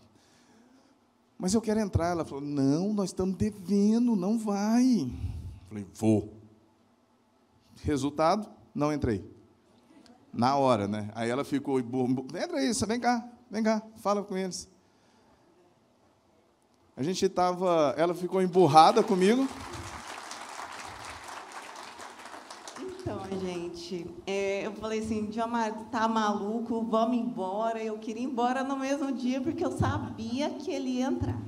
Mas eu quero entrar. Ela falou: não, nós estamos devendo, não vai. Eu falei: vou. Resultado: não entrei. Na hora, né? Aí ela ficou, entra aí, vem cá, vem cá, fala com eles. A gente estava, ela ficou emburrada comigo. Então, gente, é, eu falei assim, Diomar, tá maluco, vamos embora. Eu queria ir embora no mesmo dia, porque eu sabia que ele ia entrar.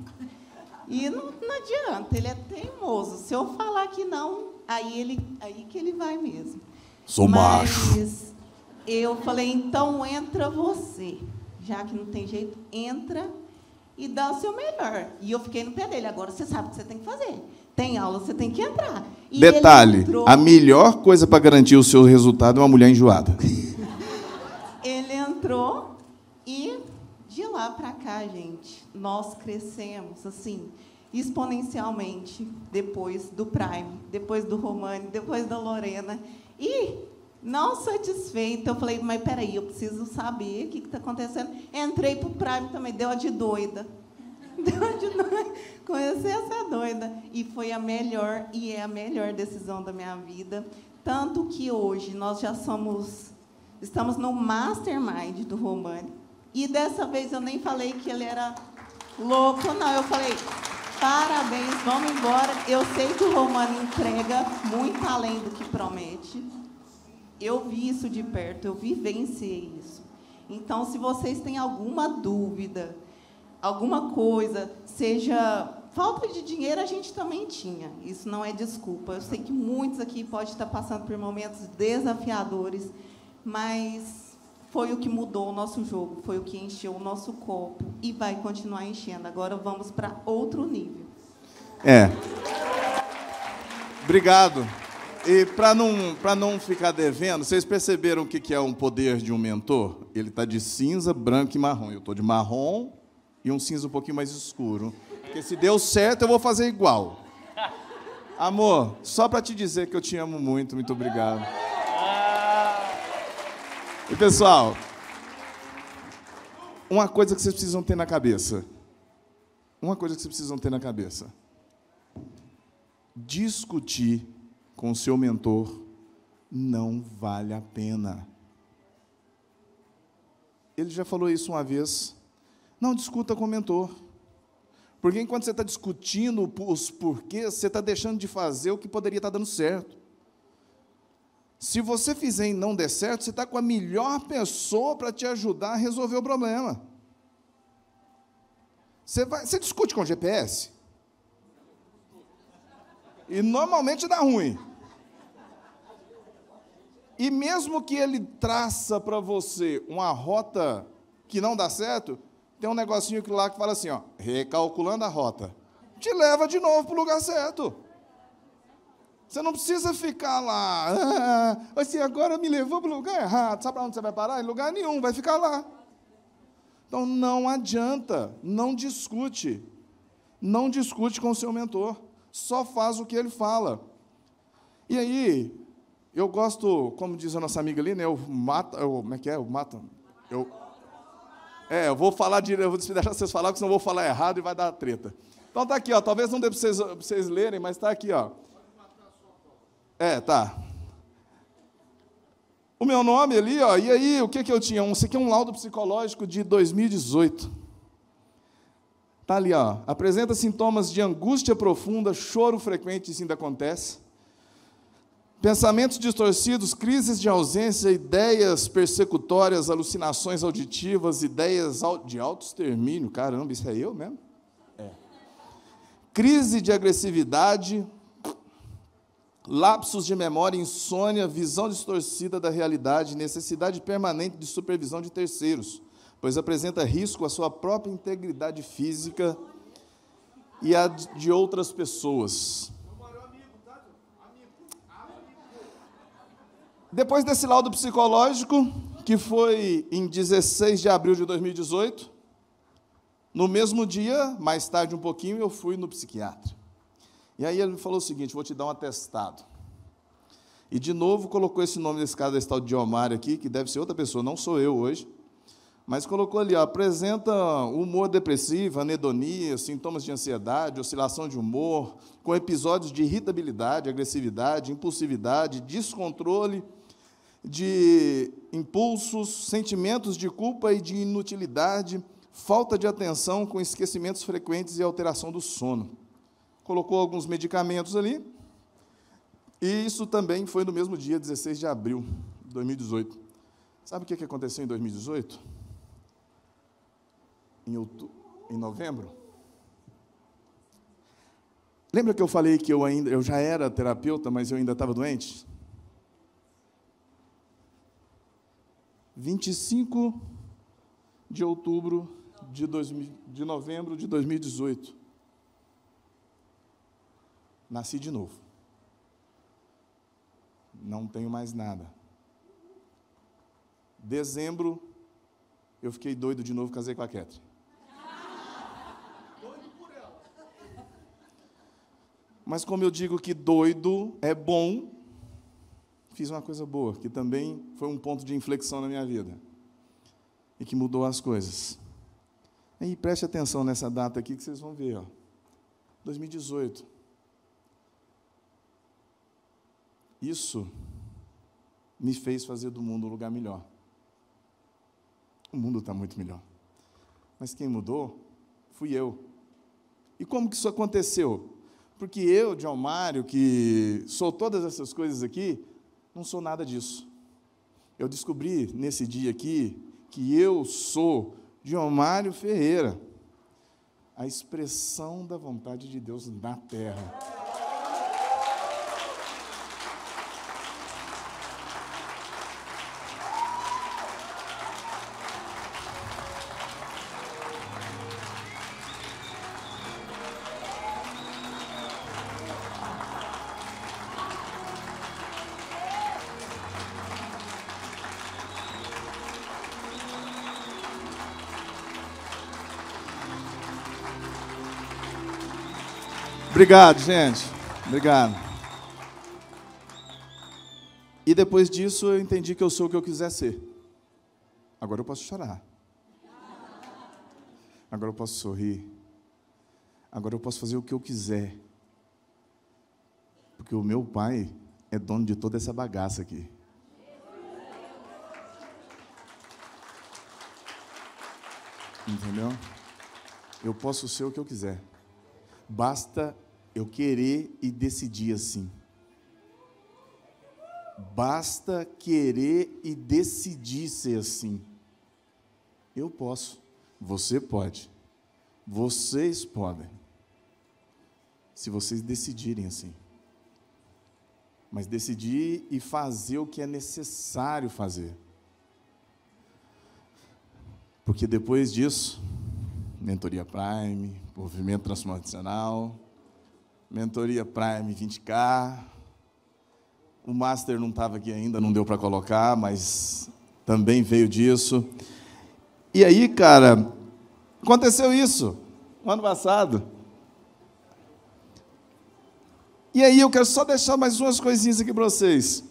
E não, não adianta, ele é teimoso. Se eu falar que não, aí, ele, aí que ele vai mesmo. Sou Mas, macho eu falei, então entra você. Já que não tem jeito, entra e dá o seu melhor. E eu fiquei no pé dele. Agora você sabe o que você tem que fazer. Tem aula, você tem que entrar. E Detalhe: entrou... a melhor coisa para garantir o seu resultado é uma mulher enjoada. ele entrou e de lá para cá, gente, nós crescemos assim exponencialmente depois do Prime, depois do Romani, depois da Lorena e não satisfeita, eu falei, mas peraí, eu preciso saber o que está acontecendo. Entrei para o Prime também, deu a de doida. Deu a de doida. Comecei a ser doida. E foi a melhor, e é a melhor decisão da minha vida. Tanto que hoje nós já somos, estamos no mastermind do Romani. E dessa vez eu nem falei que ele era louco, não. Eu falei, parabéns, vamos embora. Eu sei que o Romani entrega muito além do que promete eu vi isso de perto, eu vivenciei isso. Então, se vocês têm alguma dúvida, alguma coisa, seja falta de dinheiro, a gente também tinha. Isso não é desculpa. Eu sei que muitos aqui podem estar passando por momentos desafiadores, mas foi o que mudou o nosso jogo, foi o que encheu o nosso copo e vai continuar enchendo. Agora vamos para outro nível. É. Obrigado. E para não, para não ficar devendo, vocês perceberam o que é um poder de um mentor? Ele está de cinza, branco e marrom. Eu estou de marrom e um cinza um pouquinho mais escuro. Porque se deu certo, eu vou fazer igual. Amor, só para te dizer que eu te amo muito, muito obrigado. E pessoal, uma coisa que vocês precisam ter na cabeça. Uma coisa que vocês precisam ter na cabeça. Discutir com o seu mentor não vale a pena. Ele já falou isso uma vez. Não discuta com o mentor. Porque enquanto você está discutindo os porquês, você está deixando de fazer o que poderia estar dando certo. Se você fizer e não der certo, você está com a melhor pessoa para te ajudar a resolver o problema. Você, vai, você discute com o GPS? E normalmente dá ruim. E mesmo que ele traça para você uma rota que não dá certo, tem um negocinho lá que fala assim, ó, recalculando a rota. Te leva de novo para o lugar certo. Você não precisa ficar lá, ah, assim, agora me levou para o lugar errado. Sabe para onde você vai parar? Em lugar nenhum, vai ficar lá. Então não adianta, não discute. Não discute com o seu mentor. Só faz o que ele fala. E aí, eu gosto, como diz a nossa amiga ali, né? Eu mato. Eu, como é que é? Eu mato. Eu, é, eu vou falar direito, eu vou deixar vocês falarem, porque senão eu vou falar errado e vai dar treta. Então tá aqui, ó. Talvez não dê para vocês, vocês lerem, mas tá aqui, ó. É, tá. O meu nome ali, ó. E aí, o que que eu tinha? Um, isso aqui é um laudo psicológico de 2018. Tá ali, ó. Apresenta sintomas de angústia profunda, choro frequente, isso ainda acontece. Pensamentos distorcidos, crises de ausência, ideias persecutórias, alucinações auditivas, ideias de auto-extermínio. Caramba, isso é eu mesmo? É. Crise de agressividade, lapsos de memória, insônia, visão distorcida da realidade, necessidade permanente de supervisão de terceiros, pois apresenta risco à sua própria integridade física e à de outras pessoas. Depois desse laudo psicológico, que foi em 16 de abril de 2018, no mesmo dia, mais tarde um pouquinho, eu fui no psiquiatra. E aí ele me falou o seguinte: vou te dar um atestado. E de novo colocou esse nome nesse caso desse tal de Omar aqui, que deve ser outra pessoa, não sou eu hoje. Mas colocou ali, ó, apresenta humor depressivo, anedonia, sintomas de ansiedade, oscilação de humor, com episódios de irritabilidade, agressividade, impulsividade, descontrole de impulsos, sentimentos de culpa e de inutilidade, falta de atenção com esquecimentos frequentes e alteração do sono. Colocou alguns medicamentos ali, e isso também foi no mesmo dia, 16 de abril de 2018. Sabe o que aconteceu em 2018? Em, outu... em novembro? Lembra que eu falei que eu ainda, eu já era terapeuta, mas eu ainda estava doente? 25 de outubro de, dois, de novembro de 2018. Nasci de novo. Não tenho mais nada. Dezembro, eu fiquei doido de novo, casei com a Ketri. Mas como eu digo que doido é bom, fiz uma coisa boa, que também foi um ponto de inflexão na minha vida e que mudou as coisas. E preste atenção nessa data aqui que vocês vão ver, ó. 2018. Isso me fez fazer do mundo um lugar melhor. O mundo está muito melhor. Mas quem mudou fui eu. E como que isso aconteceu? Porque eu, John Mário, que sou todas essas coisas aqui, não sou nada disso. Eu descobri nesse dia aqui que eu sou Mário Ferreira, a expressão da vontade de Deus na terra. Obrigado, gente. Obrigado. E depois disso eu entendi que eu sou o que eu quiser ser. Agora eu posso chorar. Agora eu posso sorrir. Agora eu posso fazer o que eu quiser. Porque o meu pai é dono de toda essa bagaça aqui. Entendeu? Eu posso ser o que eu quiser. Basta eu querer e decidir assim. Basta querer e decidir ser assim. Eu posso, você pode, vocês podem, se vocês decidirem assim. Mas decidir e fazer o que é necessário fazer. Porque depois disso, mentoria Prime, movimento transformacional, Mentoria Prime 20K. O Master não estava aqui ainda, não deu para colocar, mas também veio disso. E aí, cara, aconteceu isso no ano passado. E aí eu quero só deixar mais umas coisinhas aqui para vocês.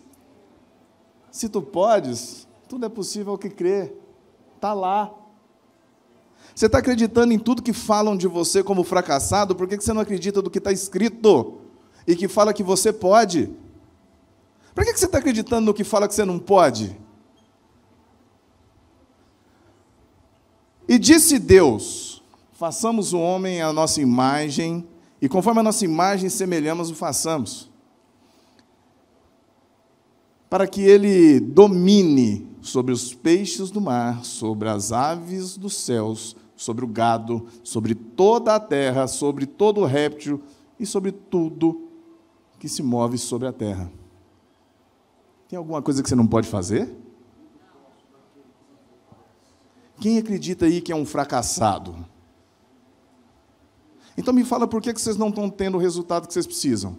Se tu podes, tudo é possível ao é que crer. Tá lá. Você está acreditando em tudo que falam de você como fracassado, por que você não acredita do que está escrito e que fala que você pode? Por que você está acreditando no que fala que você não pode? E disse Deus: façamos o homem à nossa imagem, e conforme a nossa imagem semelhamos, o façamos, para que ele domine sobre os peixes do mar, sobre as aves dos céus, sobre o gado, sobre toda a terra, sobre todo réptil e sobre tudo que se move sobre a terra. Tem alguma coisa que você não pode fazer? Quem acredita aí que é um fracassado? Então me fala por que vocês não estão tendo o resultado que vocês precisam.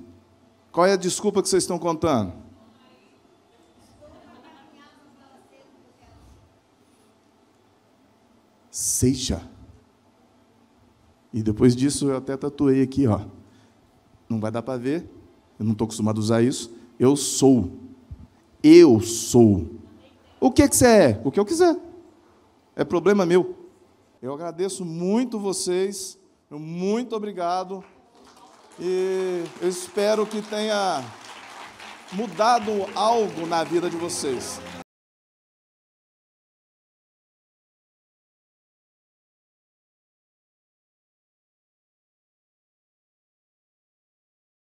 Qual é a desculpa que vocês estão contando? Seja e depois disso eu até tatuei aqui, ó. Não vai dar para ver, eu não estou acostumado a usar isso. Eu sou. Eu sou. O que, que você é? O que eu quiser. É problema meu. Eu agradeço muito vocês. Muito obrigado. E eu espero que tenha mudado algo na vida de vocês.